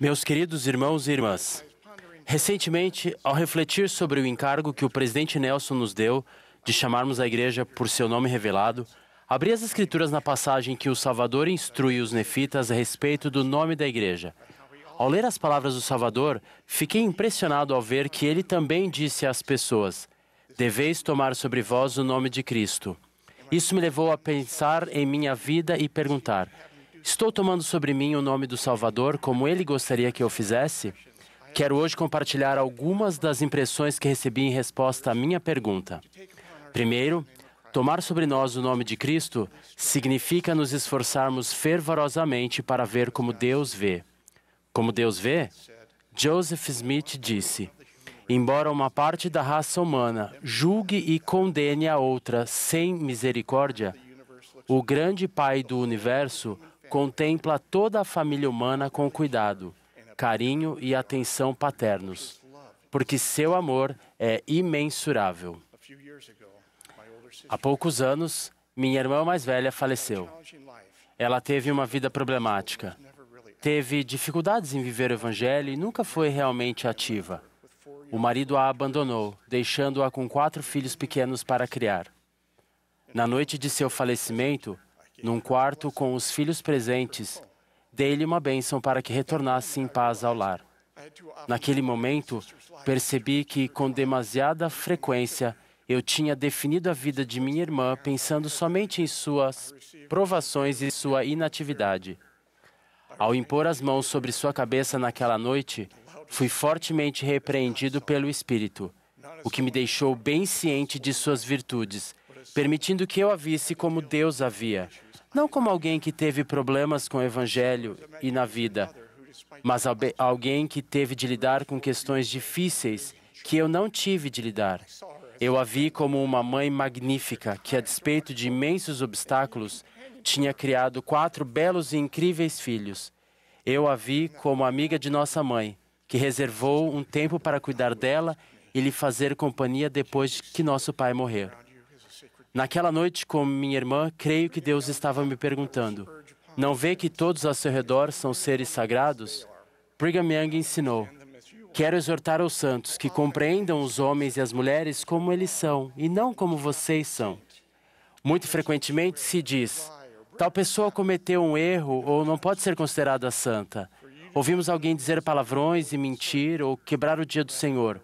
Meus queridos irmãos e irmãs, recentemente, ao refletir sobre o encargo que o presidente Nelson nos deu de chamarmos a igreja por seu nome revelado, abri as escrituras na passagem que o Salvador instrui os nefitas a respeito do nome da igreja. Ao ler as palavras do Salvador, fiquei impressionado ao ver que ele também disse às pessoas: Deveis tomar sobre vós o nome de Cristo. Isso me levou a pensar em minha vida e perguntar: Estou tomando sobre mim o nome do Salvador como ele gostaria que eu fizesse? Quero hoje compartilhar algumas das impressões que recebi em resposta à minha pergunta. Primeiro, tomar sobre nós o nome de Cristo significa nos esforçarmos fervorosamente para ver como Deus vê. Como Deus vê? Joseph Smith disse: Embora uma parte da raça humana julgue e condene a outra sem misericórdia, o grande Pai do universo contempla toda a família humana com cuidado, carinho e atenção paternos, porque seu amor é imensurável. Há poucos anos, minha irmã mais velha faleceu. Ela teve uma vida problemática. Teve dificuldades em viver o Evangelho e nunca foi realmente ativa. O marido a abandonou, deixando-a com quatro filhos pequenos para criar. Na noite de seu falecimento, num quarto com os filhos presentes, dei-lhe uma bênção para que retornasse em paz ao lar. Naquele momento, percebi que, com demasiada frequência, eu tinha definido a vida de minha irmã pensando somente em suas provações e sua inatividade. Ao impor as mãos sobre sua cabeça naquela noite, fui fortemente repreendido pelo Espírito, o que me deixou bem ciente de suas virtudes, permitindo que eu a visse como Deus a via, não como alguém que teve problemas com o Evangelho e na vida, mas alguém que teve de lidar com questões difíceis que eu não tive de lidar. Eu a vi como uma mãe magnífica que, a despeito de imensos obstáculos, tinha criado quatro belos e incríveis filhos. Eu a vi como amiga de nossa mãe, que reservou um tempo para cuidar dela e lhe fazer companhia depois que nosso pai morrer. Naquela noite, com minha irmã, creio que Deus estava me perguntando: Não vê que todos ao seu redor são seres sagrados? Brigham Young ensinou: Quero exortar aos santos que compreendam os homens e as mulheres como eles são e não como vocês são. Muito frequentemente se diz: tal pessoa cometeu um erro ou não pode ser considerada santa. Ouvimos alguém dizer palavrões e mentir ou quebrar o dia do Senhor.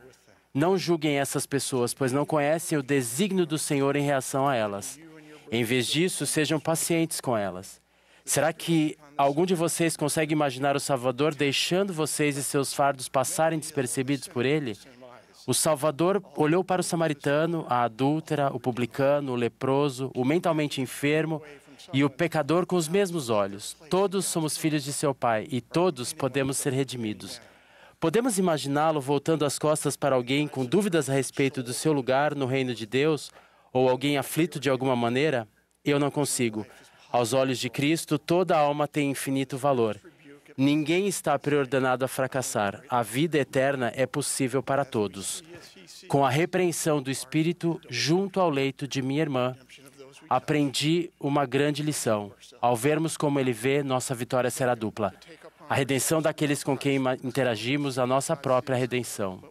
Não julguem essas pessoas, pois não conhecem o desígnio do Senhor em relação a elas. Em vez disso, sejam pacientes com elas. Será que algum de vocês consegue imaginar o Salvador deixando vocês e seus fardos passarem despercebidos por ele? O Salvador olhou para o samaritano, a adúltera, o publicano, o leproso, o mentalmente enfermo e o pecador com os mesmos olhos. Todos somos filhos de seu Pai e todos podemos ser redimidos. Podemos imaginá-lo voltando as costas para alguém com dúvidas a respeito do seu lugar no reino de Deus ou alguém aflito de alguma maneira? Eu não consigo. Aos olhos de Cristo, toda alma tem infinito valor. Ninguém está preordenado a fracassar. A vida eterna é possível para todos. Com a repreensão do Espírito junto ao leito de minha irmã, aprendi uma grande lição. Ao vermos como ele vê, nossa vitória será dupla a redenção daqueles com quem interagimos, a nossa própria redenção.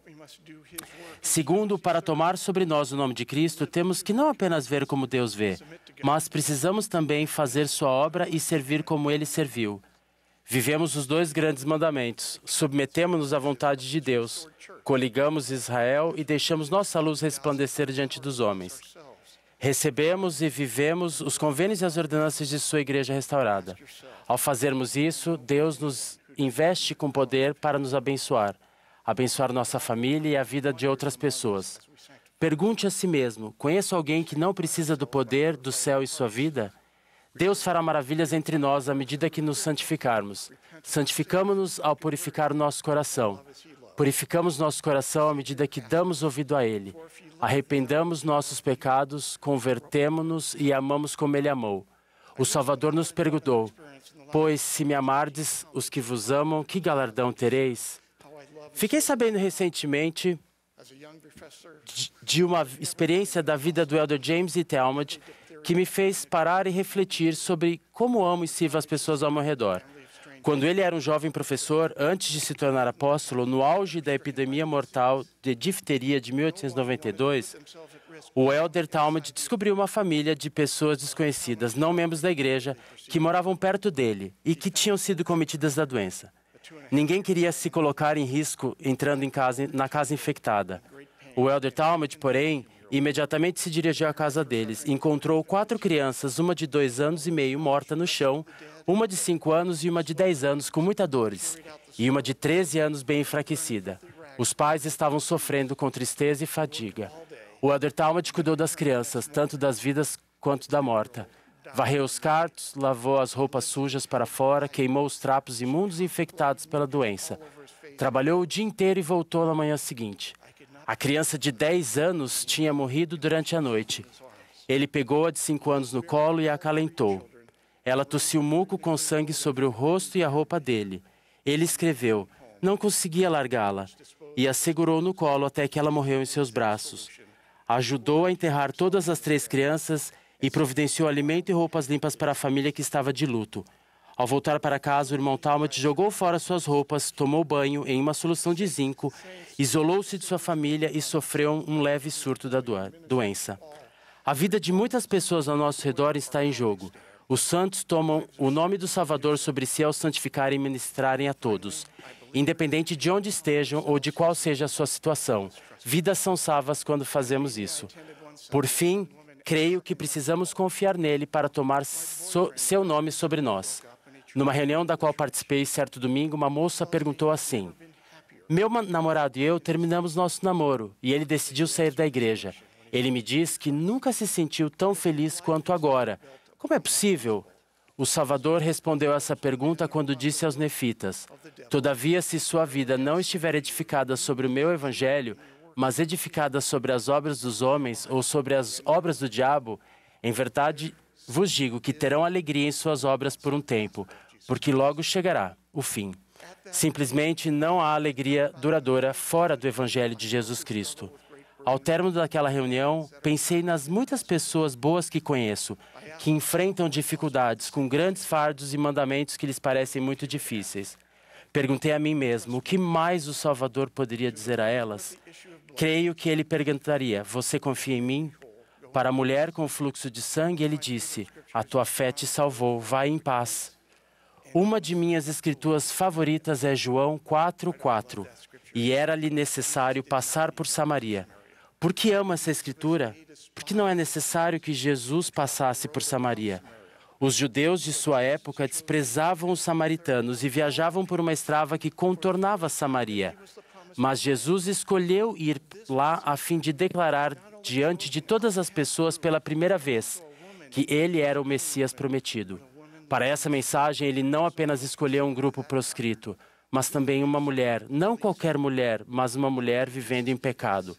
Segundo, para tomar sobre nós o nome de Cristo, temos que não apenas ver como Deus vê, mas precisamos também fazer sua obra e servir como ele serviu. Vivemos os dois grandes mandamentos, submetemos-nos à vontade de Deus, coligamos Israel e deixamos nossa luz resplandecer diante dos homens recebemos e vivemos os convênios e as ordenanças de sua igreja restaurada. Ao fazermos isso, Deus nos investe com poder para nos abençoar, abençoar nossa família e a vida de outras pessoas. Pergunte a si mesmo: conheço alguém que não precisa do poder do céu em sua vida? Deus fará maravilhas entre nós à medida que nos santificarmos. Santificamos-nos ao purificar nosso coração. Purificamos nosso coração à medida que damos ouvido a Ele. Arrependamos nossos pecados, convertemo-nos e amamos como Ele amou. O Salvador nos perguntou: Pois se me amardes, os que vos amam, que galardão tereis? Fiquei sabendo recentemente de uma experiência da vida do Elder James E. Talmud que me fez parar e refletir sobre como amo e sirvo as pessoas ao meu redor. Quando ele era um jovem professor, antes de se tornar apóstolo, no auge da epidemia mortal de difteria de 1892, o Elder Talmud descobriu uma família de pessoas desconhecidas, não membros da igreja, que moravam perto dele e que tinham sido cometidas da doença. Ninguém queria se colocar em risco entrando em casa, na casa infectada. O Elder Talmud, porém, Imediatamente se dirigiu à casa deles. Encontrou quatro crianças, uma de dois anos e meio morta no chão, uma de cinco anos e uma de dez anos com muitas dores, e uma de 13 anos bem enfraquecida. Os pais estavam sofrendo com tristeza e fadiga. O Elder Talmud cuidou das crianças, tanto das vidas quanto da morta. Varreu os cartos, lavou as roupas sujas para fora, queimou os trapos imundos e infectados pela doença. Trabalhou o dia inteiro e voltou na manhã seguinte. A criança de 10 anos tinha morrido durante a noite. Ele pegou-a de 5 anos no colo e a acalentou. Ela tossiu muco com sangue sobre o rosto e a roupa dele. Ele escreveu, não conseguia largá-la, e a segurou no colo até que ela morreu em seus braços. Ajudou a enterrar todas as três crianças e providenciou alimento e roupas limpas para a família que estava de luto. Ao voltar para casa, o irmão Talmud jogou fora suas roupas, tomou banho em uma solução de zinco, isolou-se de sua família e sofreu um leve surto da doença. A vida de muitas pessoas ao nosso redor está em jogo. Os santos tomam o nome do Salvador sobre si ao santificarem e ministrarem a todos, independente de onde estejam ou de qual seja a sua situação. Vidas são salvas quando fazemos isso. Por fim, creio que precisamos confiar nele para tomar so seu nome sobre nós. Numa reunião da qual participei certo domingo, uma moça perguntou assim: Meu namorado e eu terminamos nosso namoro e ele decidiu sair da igreja. Ele me diz que nunca se sentiu tão feliz quanto agora. Como é possível? O Salvador respondeu essa pergunta quando disse aos nefitas: Todavia, se sua vida não estiver edificada sobre o meu evangelho, mas edificada sobre as obras dos homens ou sobre as obras do diabo, em verdade vos digo que terão alegria em suas obras por um tempo, porque logo chegará o fim. Simplesmente não há alegria duradoura fora do Evangelho de Jesus Cristo. Ao término daquela reunião, pensei nas muitas pessoas boas que conheço, que enfrentam dificuldades com grandes fardos e mandamentos que lhes parecem muito difíceis. Perguntei a mim mesmo o que mais o Salvador poderia dizer a elas. Creio que ele perguntaria: Você confia em mim? Para a mulher com fluxo de sangue, ele disse: A tua fé te salvou, vai em paz. Uma de minhas escrituras favoritas é João 4:4. E era-lhe necessário passar por Samaria. Por que amo essa escritura? Porque não é necessário que Jesus passasse por Samaria. Os judeus de sua época desprezavam os samaritanos e viajavam por uma estrada que contornava Samaria. Mas Jesus escolheu ir lá a fim de declarar diante de todas as pessoas pela primeira vez que ele era o Messias prometido. Para essa mensagem, ele não apenas escolheu um grupo proscrito, mas também uma mulher, não qualquer mulher, mas uma mulher vivendo em pecado,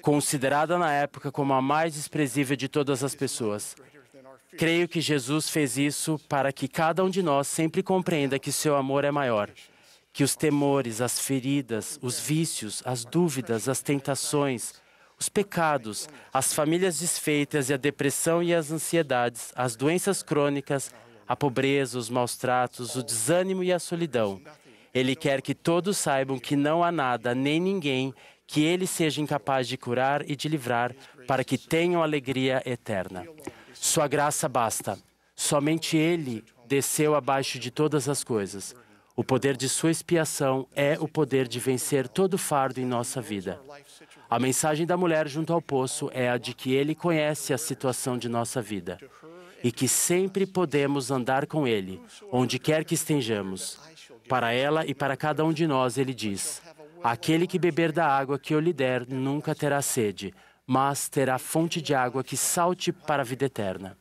considerada na época como a mais desprezível de todas as pessoas. Creio que Jesus fez isso para que cada um de nós sempre compreenda que seu amor é maior, que os temores, as feridas, os vícios, as dúvidas, as tentações, os pecados, as famílias desfeitas e a depressão e as ansiedades, as doenças crônicas, a pobreza, os maus tratos, o desânimo e a solidão. Ele quer que todos saibam que não há nada nem ninguém que ele seja incapaz de curar e de livrar, para que tenham alegria eterna. Sua graça basta. Somente ele desceu abaixo de todas as coisas. O poder de sua expiação é o poder de vencer todo fardo em nossa vida. A mensagem da mulher junto ao poço é a de que ele conhece a situação de nossa vida e que sempre podemos andar com Ele, onde quer que estejamos. Para ela e para cada um de nós, Ele diz: Aquele que beber da água que eu lhe der nunca terá sede, mas terá fonte de água que salte para a vida eterna.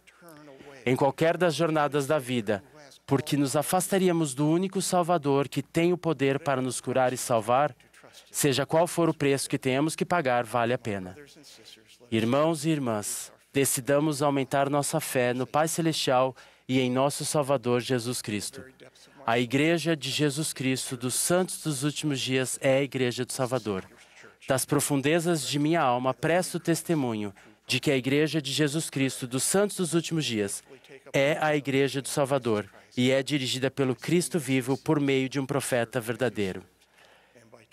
Em qualquer das jornadas da vida, porque nos afastaríamos do único Salvador que tem o poder para nos curar e salvar, seja qual for o preço que tenhamos que pagar, vale a pena. Irmãos e irmãs, decidamos aumentar nossa fé no Pai Celestial e em nosso Salvador Jesus Cristo. A Igreja de Jesus Cristo dos Santos dos Últimos Dias é a Igreja do Salvador. Das profundezas de minha alma, presto testemunho de que a Igreja de Jesus Cristo dos Santos dos Últimos Dias é a Igreja do Salvador e é dirigida pelo Cristo vivo por meio de um profeta verdadeiro.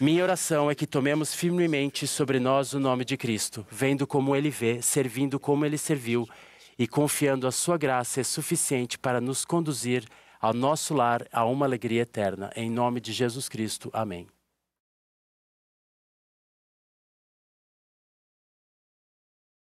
Minha oração é que tomemos firmemente sobre nós o nome de Cristo, vendo como ele vê, servindo como ele serviu e confiando a sua graça é suficiente para nos conduzir ao nosso lar, a uma alegria eterna. Em nome de Jesus Cristo. Amém.